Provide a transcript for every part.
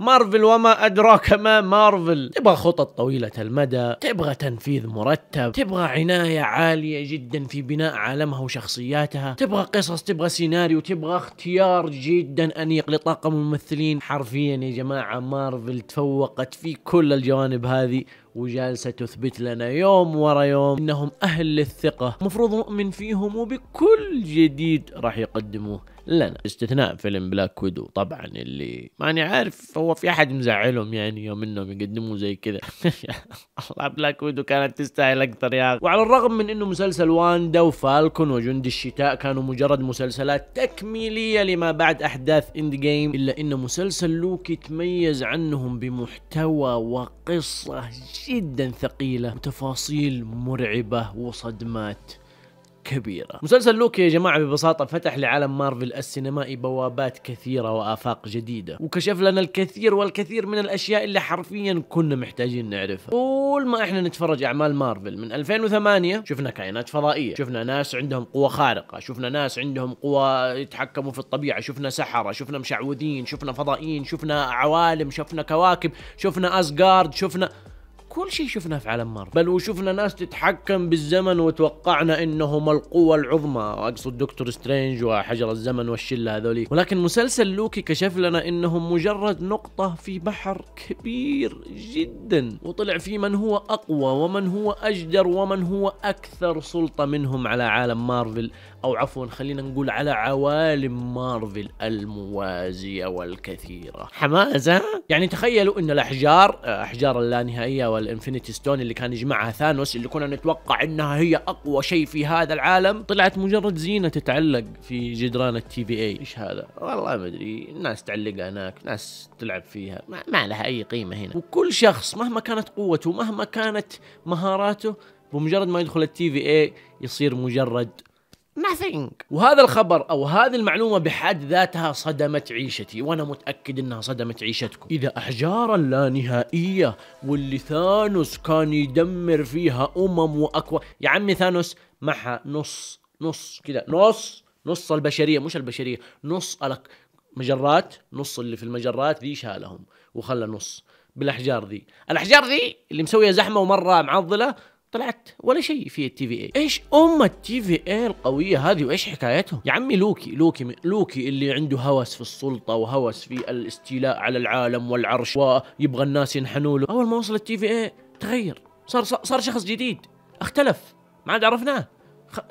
مارفل وما أدراك ما مارفل تبغى خطط طويلة المدى تبغى تنفيذ مرتب تبغى عناية عالية جدا في بناء عالمها وشخصياتها تبغى قصص تبغى سيناريو تبغى اختيار جدا أنيق لطاقم الممثلين حرفيا يا جماعة مارفل تفوقت في كل الجوانب هذه وجالسة تثبت لنا يوم ورا يوم انهم اهل للثقة مفروض نؤمن فيهم وبكل جديد راح يقدموه لنا استثناء فيلم بلاك ويدو طبعا اللي ماني عارف هو في احد مزعلهم يعني يوم انهم يقدموا زي كذا الله بلاك ويدو كانت تستاهل اكثر يا اخي وعلى الرغم من انه مسلسل واندا وفالكون وجند الشتاء كانوا مجرد مسلسلات تكميليه لما بعد احداث اند جيم الا ان مسلسل لوكي تميز عنهم بمحتوى وقصه جدا ثقيلة وتفاصيل مرعبة وصدمات كبيرة مسلسل لوكي يا جماعة ببساطة فتح لعالم مارفل السينمائي بوابات كثيرة وآفاق جديدة وكشف لنا الكثير والكثير من الأشياء اللي حرفيا كنا محتاجين نعرفها طول ما احنا نتفرج أعمال مارفل من 2008 شفنا كائنات فضائية شفنا ناس عندهم قوة خارقة شفنا ناس عندهم قوة يتحكموا في الطبيعة شفنا سحرة شفنا مشعوذين شفنا فضائيين شفنا عوالم شفنا كواكب شفنا أسجارد شفنا كل شيء شفناه في عالم مارفل بل وشفنا ناس تتحكم بالزمن وتوقعنا انهم القوة العظمى اقصد دكتور سترينج وحجر الزمن والشلة هذولي ولكن مسلسل لوكي كشف لنا انهم مجرد نقطة في بحر كبير جدا وطلع فيه من هو اقوى ومن هو اجدر ومن هو اكثر سلطة منهم على عالم مارفل او عفوا خلينا نقول على عوالم مارفل الموازية والكثيرة حماسة ها؟ يعني تخيلوا ان الاحجار احجار اللانهائية وال الانفينيتي ستون اللي كان يجمعها ثانوس اللي كنا نتوقع انها هي اقوى شيء في هذا العالم طلعت مجرد زينه تتعلق في جدران التي في اي ايش هذا والله ما ادري الناس تعلقها هناك ناس تلعب فيها ما, ما لها اي قيمه هنا وكل شخص مهما كانت قوته مهما كانت مهاراته بمجرد ما يدخل التي في اي يصير مجرد nothing وهذا الخبر او هذه المعلومه بحد ذاتها صدمت عيشتي وانا متاكد انها صدمت عيشتكم اذا احجارا لا نهائيه واللي ثانوس كان يدمر فيها امم واكوى يا عمي ثانوس معها نص نص كذا نص نص البشريه مش البشريه نص الك مجرات نص اللي في المجرات ذي شالهم وخلى نص بالاحجار ذي الاحجار ذي اللي مسويه زحمه ومره معضله طلعت ولا شيء في التي في اي ايش ام التي في اي القويه هذه وايش حكايتهم يا عمي لوكي لوكي لوكي اللي عنده هوس في السلطه وهوس في الاستيلاء على العالم والعرش ويبغى الناس ينحنوا له اول ما وصل التي في اي تغير صار صار شخص جديد اختلف ما عاد عرفناه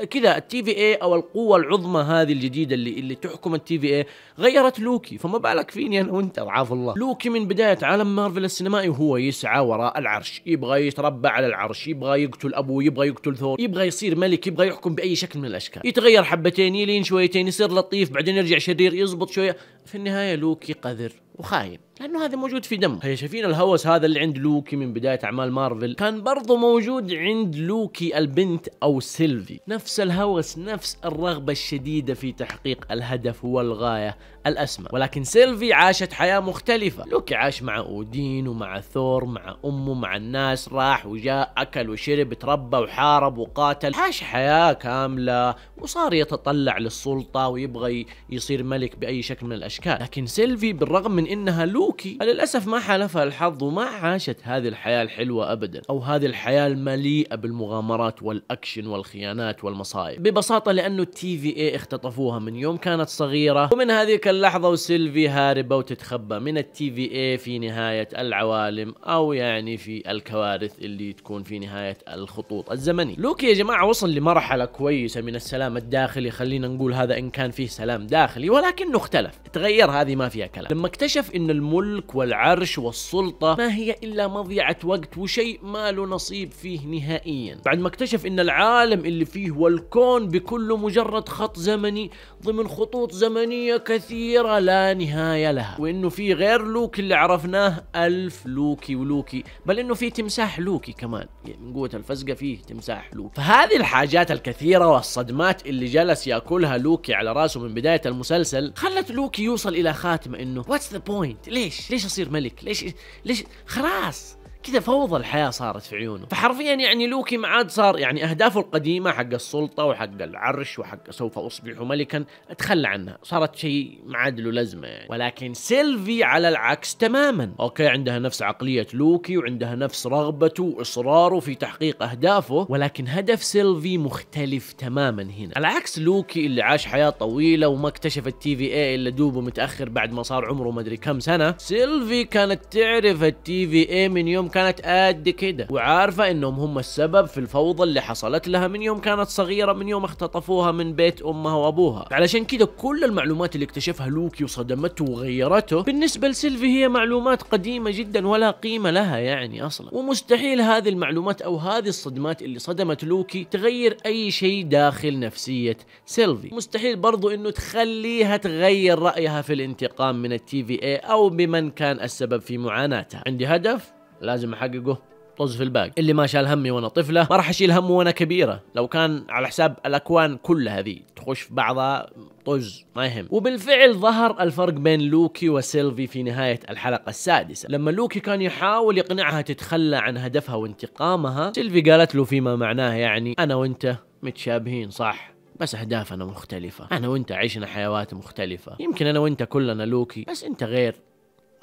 كذا التي في اي او القوه العظمى هذه الجديده اللي اللي تحكم التي في اي غيرت لوكي فما بالك فيني انا وانت ضعاف الله لوكي من بدايه عالم مارفل السينمائي وهو يسعى وراء العرش يبغى يتربى على العرش يبغى يقتل ابوه يبغى يقتل ثور يبغى يصير ملك يبغى يحكم باي شكل من الاشكال يتغير حبتين يلين شويتين يصير لطيف بعدين يرجع شرير يزبط شويه في النهايه لوكي قذر وخاين لانه هذا موجود في دمه هي شايفين الهوس هذا اللي عند لوكي من بدايه اعمال مارفل كان برضه موجود عند لوكي البنت او سيلفي نفس الهوس نفس الرغبه الشديده في تحقيق الهدف والغايه الاسمى ولكن سيلفي عاشت حياه مختلفه لوكي عاش مع اودين ومع ثور مع امه مع الناس راح وجاء اكل وشرب تربى وحارب وقاتل عاش حياه كامله وصار يتطلع للسلطه ويبغى يصير ملك باي شكل من الاشكال لكن سيلفي بالرغم من انها لوكي سوكي للأسف ما حالفها الحظ وما عاشت هذه الحياة الحلوة أبدا أو هذه الحياة المليئة بالمغامرات والأكشن والخيانات والمصايب ببساطة لأنه التي في اي اختطفوها من يوم كانت صغيرة ومن هذيك اللحظة وسيلفي هاربة وتتخبى من التي في اي في نهاية العوالم أو يعني في الكوارث اللي تكون في نهاية الخطوط الزمني لوكي يا جماعة وصل لمرحلة كويسة من السلام الداخلي خلينا نقول هذا إن كان فيه سلام داخلي ولكنه اختلف تغير هذه ما فيها كلام لما اكتشف إن المو الملك والعرش والسلطة ما هي إلا مضيعة وقت وشيء ما له نصيب فيه نهائيا بعد ما اكتشف أن العالم اللي فيه والكون بكله مجرد خط زمني ضمن خطوط زمنية كثيرة لا نهاية لها وأنه في غير لوكي اللي عرفناه ألف لوكي ولوكي بل أنه في تمساح لوكي كمان يعني من قوة الفزقة فيه تمساح لوكي فهذه الحاجات الكثيرة والصدمات اللي جلس يأكلها لوكي على راسه من بداية المسلسل خلت لوكي يوصل إلى خاتمة أنه واتس ذا بوينت ليه ليش ليش اصير ملك ليش ليش خلاص كذا فوضى الحياه صارت في عيونه فحرفيا يعني لوكي ما عاد صار يعني اهدافه القديمه حق السلطه وحق العرش وحق سوف اصبح ملكا تخلى عنها صارت شيء ما عاد له لازمه يعني. ولكن سيلفي على العكس تماما اوكي عندها نفس عقليه لوكي وعندها نفس رغبته واصراره في تحقيق اهدافه ولكن هدف سيلفي مختلف تماما هنا على عكس لوكي اللي عاش حياه طويله وما اكتشف التي في اي الا دوبه متاخر بعد ما صار عمره ما ادري كم سنه سيلفي كانت تعرف التي في اي من يوم كانت قد كده وعارفة انهم هم السبب في الفوضى اللي حصلت لها من يوم كانت صغيرة من يوم اختطفوها من بيت امها وابوها علشان كده كل المعلومات اللي اكتشفها لوكي وصدمته وغيرته بالنسبة لسيلفي هي معلومات قديمة جدا ولا قيمة لها يعني اصلا ومستحيل هذه المعلومات او هذه الصدمات اللي صدمت لوكي تغير اي شيء داخل نفسية سيلفي مستحيل برضو انه تخليها تغير رأيها في الانتقام من التي في اي او بمن كان السبب في معاناتها عندي هدف لازم احققه طز في الباقي اللي ما شال همي وانا طفله ما راح اشيل همه وانا كبيره لو كان على حساب الاكوان كلها ذي تخش في بعضها طز ما يهم وبالفعل ظهر الفرق بين لوكي وسيلفي في نهاية الحلقة السادسة لما لوكي كان يحاول يقنعها تتخلى عن هدفها وانتقامها سيلفي قالت له فيما معناه يعني أنا وأنت متشابهين صح بس اهدافنا مختلفة، انا وانت عشنا حيوات مختلفة، يمكن انا وانت كلنا لوكي، بس انت غير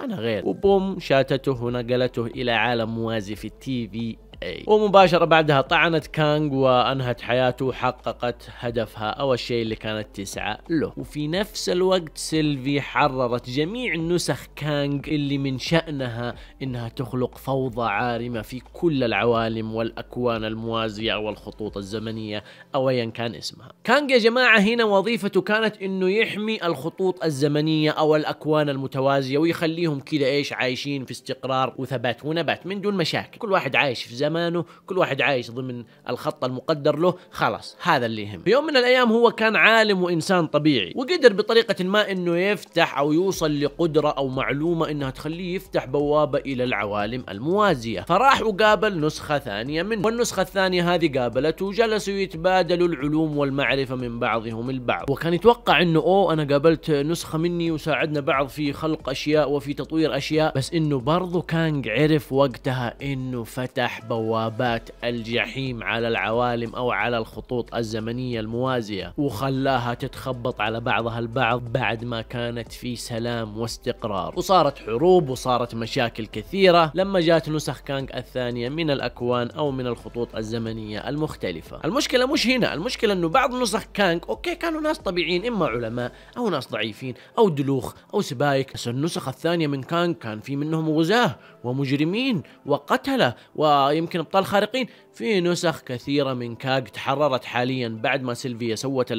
انا غير وبوم شاتته ونقلته إلى عالم موازي في التي في اي ومباشره بعدها طعنت كانج وانهت حياته وحققت هدفها او الشيء اللي كانت تسعى له وفي نفس الوقت سيلفي حررت جميع نسخ كانج اللي من شانها انها تخلق فوضى عارمه في كل العوالم والاكوان الموازيه او الخطوط الزمنيه او ايا كان اسمها كانج يا جماعه هنا وظيفته كانت انه يحمي الخطوط الزمنيه او الاكوان المتوازيه ويخليهم كذا ايش عايشين في استقرار وثبات ونبات من دون مشاكل كل واحد عايش في زمن زمانه كل واحد عايش ضمن الخط المقدر له خلاص هذا اللي يهم في يوم من الأيام هو كان عالم وإنسان طبيعي وقدر بطريقة ما أنه يفتح أو يوصل لقدرة أو معلومة أنها تخليه يفتح بوابة إلى العوالم الموازية فراح وقابل نسخة ثانية منه والنسخة الثانية هذه قابلته وجلسوا يتبادلوا العلوم والمعرفة من بعضهم البعض وكان يتوقع أنه أوه أنا قابلت نسخة مني وساعدنا بعض في خلق أشياء وفي تطوير أشياء بس أنه برضو كان عرف وقتها أنه فتح بوابة بوابات الجحيم على العوالم أو على الخطوط الزمنية الموازية وخلاها تتخبط على بعضها البعض بعد ما كانت في سلام واستقرار وصارت حروب وصارت مشاكل كثيرة لما جات نسخ كانغ الثانية من الأكوان أو من الخطوط الزمنية المختلفة المشكلة مش هنا المشكلة أنه بعض نسخ كانغ أوكي كانوا ناس طبيعيين إما علماء أو ناس ضعيفين أو دلوخ أو سبايك بس النسخ الثانية من كانغ كان في منهم غزاة ومجرمين وقتلة ويمكن لكن ابطال خارقين في نسخ كثيره من كاج تحررت حاليا بعد ما سيلفيا سوت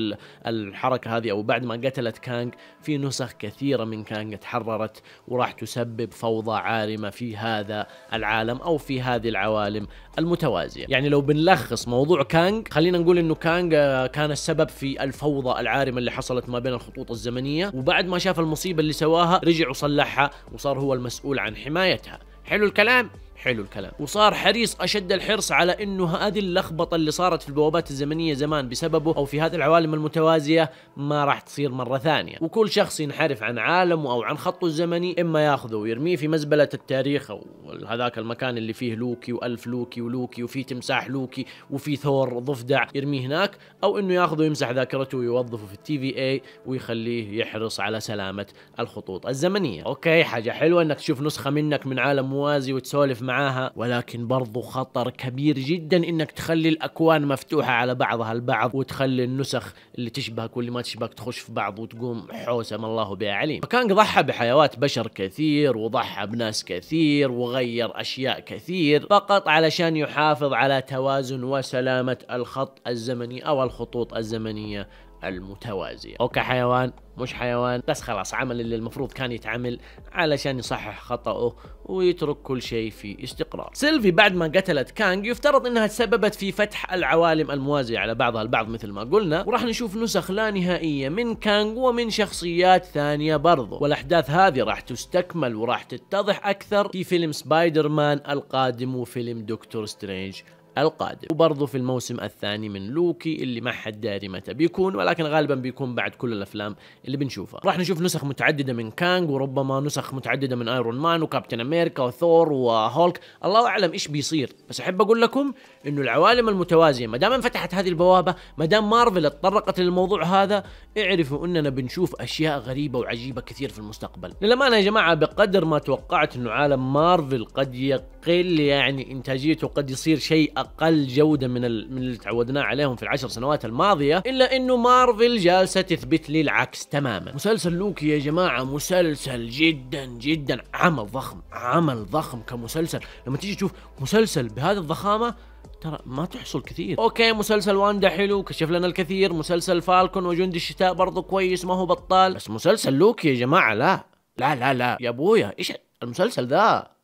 الحركه هذه او بعد ما قتلت كانج في نسخ كثيره من كانج تحررت وراح تسبب فوضى عارمه في هذا العالم او في هذه العوالم المتوازيه يعني لو بنلخص موضوع كانج خلينا نقول انه كانج آه، كان السبب في الفوضى العارمه اللي حصلت ما بين الخطوط الزمنيه وبعد ما شاف المصيبه اللي سواها رجع وصلحها وصار هو المسؤول عن حمايتها حلو الكلام حلو الكلام وصار حريص أشد الحرص على أنه هذه اللخبطة اللي صارت في البوابات الزمنية زمان بسببه أو في هذه العوالم المتوازية ما راح تصير مرة ثانية وكل شخص ينحرف عن عالمه أو عن خطه الزمني إما ياخذه ويرميه في مزبلة التاريخ أو هذاك المكان اللي فيه لوكي وألف لوكي ولوكي وفي تمساح لوكي وفي ثور ضفدع يرميه هناك أو أنه ياخذه ويمسح ذاكرته ويوظفه في التي في اي ويخليه يحرص على سلامة الخطوط الزمنية أوكي حاجة حلوة أنك تشوف نسخة منك من عالم موازي وتسولف مع معاها ولكن برضو خطر كبير جدا انك تخلي الاكوان مفتوحه على بعضها البعض وتخلي النسخ اللي تشبهك واللي ما تشبهك تخش في بعض وتقوم حوسة ما الله بها عليم فكان ضحى بحيوات بشر كثير وضحى بناس كثير وغير اشياء كثير فقط علشان يحافظ على توازن وسلامه الخط الزمني او الخطوط الزمنيه المتوازية أوكي حيوان مش حيوان بس خلاص عمل اللي المفروض كان يتعمل علشان يصحح خطأه ويترك كل شيء في استقرار سيلفي بعد ما قتلت كانج يفترض انها تسببت في فتح العوالم الموازية على بعضها البعض مثل ما قلنا وراح نشوف نسخ لا نهائية من كانج ومن شخصيات ثانية برضو والاحداث هذه راح تستكمل وراح تتضح اكثر في فيلم سبايدر مان القادم وفيلم دكتور سترينج القادم وبرضه في الموسم الثاني من لوكي اللي ما حد داري متى بيكون ولكن غالبا بيكون بعد كل الافلام اللي بنشوفها راح نشوف نسخ متعدده من كانج وربما نسخ متعدده من ايرون مان وكابتن امريكا وثور وهولك الله اعلم ايش بيصير بس احب اقول لكم انه العوالم المتوازيه ما دام انفتحت هذه البوابه ما دام مارفل اتطرقت للموضوع هذا اعرفوا اننا بنشوف اشياء غريبه وعجيبه كثير في المستقبل للامانه يا جماعه بقدر ما توقعت انه عالم مارفل قد يقل يعني انتاجيته قد يصير شيء اقل جوده من ال... من اللي تعودناه عليهم في العشر سنوات الماضيه الا انه مارفل جالسه تثبت لي العكس تماما مسلسل لوكي يا جماعه مسلسل جدا جدا عمل ضخم عمل ضخم كمسلسل لما تيجي تشوف مسلسل بهذه الضخامه ترى ما تحصل كثير اوكي مسلسل واندا حلو كشف لنا الكثير مسلسل فالكون وجندي الشتاء برضه كويس ما هو بطال بس مسلسل لوكي يا جماعه لا لا لا لا يا ابويا ايش المسلسل ذا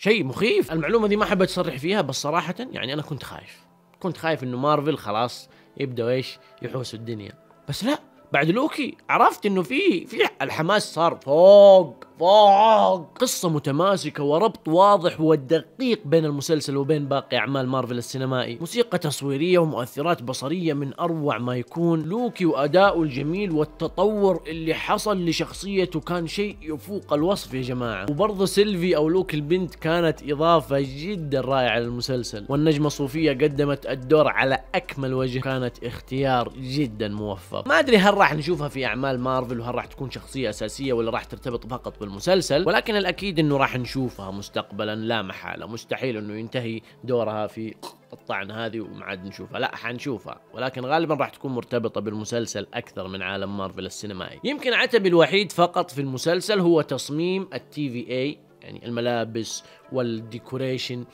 شيء مخيف المعلومه دي ما حبيت اصرح فيها بس صراحه يعني انا كنت خايف كنت خايف انه مارفل خلاص يبداوا ايش يحوسوا الدنيا بس لا بعد لوكي عرفت انه في في الحماس صار فوق قصة متماسكة وربط واضح ودقيق بين المسلسل وبين باقي أعمال مارفل السينمائي موسيقى تصويرية ومؤثرات بصرية من أروع ما يكون لوكي وأداؤه الجميل والتطور اللي حصل لشخصيته كان شيء يفوق الوصف يا جماعة وبرضه سيلفي أو لوك البنت كانت إضافة جدا رائعة للمسلسل والنجمة صوفية قدمت الدور على أكمل وجه كانت اختيار جدا موفق ما أدري هل راح نشوفها في أعمال مارفل وهل راح تكون شخصية أساسية ولا راح ترتبط فقط بال بالمسلسل ولكن الأكيد أنه راح نشوفها مستقبلا لا محالة مستحيل أنه ينتهي دورها في الطعن هذه وما عاد نشوفها لا حنشوفها ولكن غالبا راح تكون مرتبطة بالمسلسل أكثر من عالم مارفل السينمائي يمكن عتبي الوحيد فقط في المسلسل هو تصميم التي في اي يعني الملابس والديكوريشن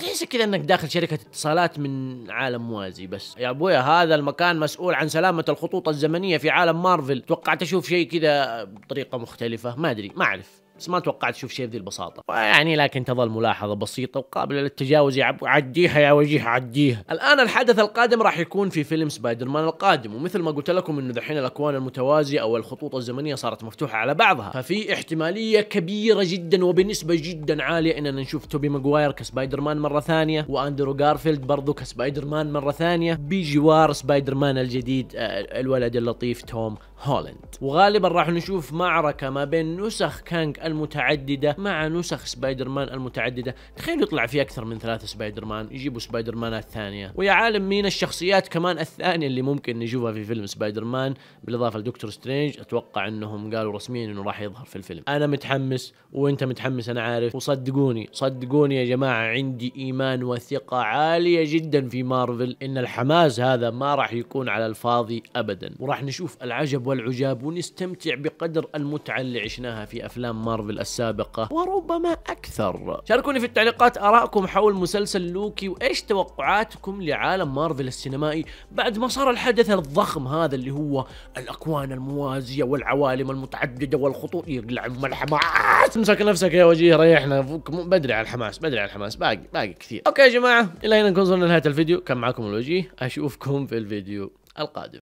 تحس كذا انك داخل شركه اتصالات من عالم موازي بس يا ابويا هذا المكان مسؤول عن سلامه الخطوط الزمنيه في عالم مارفل توقعت اشوف شيء كذا بطريقه مختلفه ما ادري ما اعرف بس ما توقعت اشوف شيء بذي البساطه يعني لكن تظل ملاحظه بسيطه وقابله للتجاوز يا عب... عديها يا وجيه عديها الان الحدث القادم راح يكون في فيلم سبايدر مان القادم ومثل ما قلت لكم انه دحين الاكوان المتوازيه او الخطوط الزمنيه صارت مفتوحه على بعضها ففي احتماليه كبيره جدا وبنسبه جدا عاليه اننا نشوف توبي ماجواير كسبايدر مان مره ثانيه واندرو جارفيلد برضو كسبايدر مان مره ثانيه بجوار سبايدر مان الجديد آه، الولد اللطيف توم هولند وغالبا راح نشوف معركة ما بين نسخ كانج المتعددة مع نسخ سبايدر مان المتعددة تخيل يطلع في أكثر من ثلاثة سبايدر مان يجيبوا سبايدر مانات ثانية ويا عالم مين الشخصيات كمان الثانية اللي ممكن نشوفها في فيلم سبايدر مان بالإضافة لدكتور سترينج أتوقع أنهم قالوا رسميا أنه راح يظهر في الفيلم أنا متحمس وأنت متحمس أنا عارف وصدقوني صدقوني يا جماعة عندي إيمان وثقة عالية جدا في مارفل إن الحماس هذا ما راح يكون على الفاضي أبدا وراح نشوف العجب والعجاب ونستمتع بقدر المتعة اللي عشناها في أفلام مارفل السابقة وربما أكثر شاركوني في التعليقات أراءكم حول مسلسل لوكي وإيش توقعاتكم لعالم مارفل السينمائي بعد ما صار الحدث الضخم هذا اللي هو الأكوان الموازية والعوالم المتعددة والخطوط يقلع أم الحماس امسك نفسك يا وجيه ريحنا فوق بدري على الحماس بدري على الحماس باقي باقي كثير أوكي يا جماعة إلى هنا نكون وصلنا لنهاية الفيديو كان معكم الوجيه أشوفكم في الفيديو القادم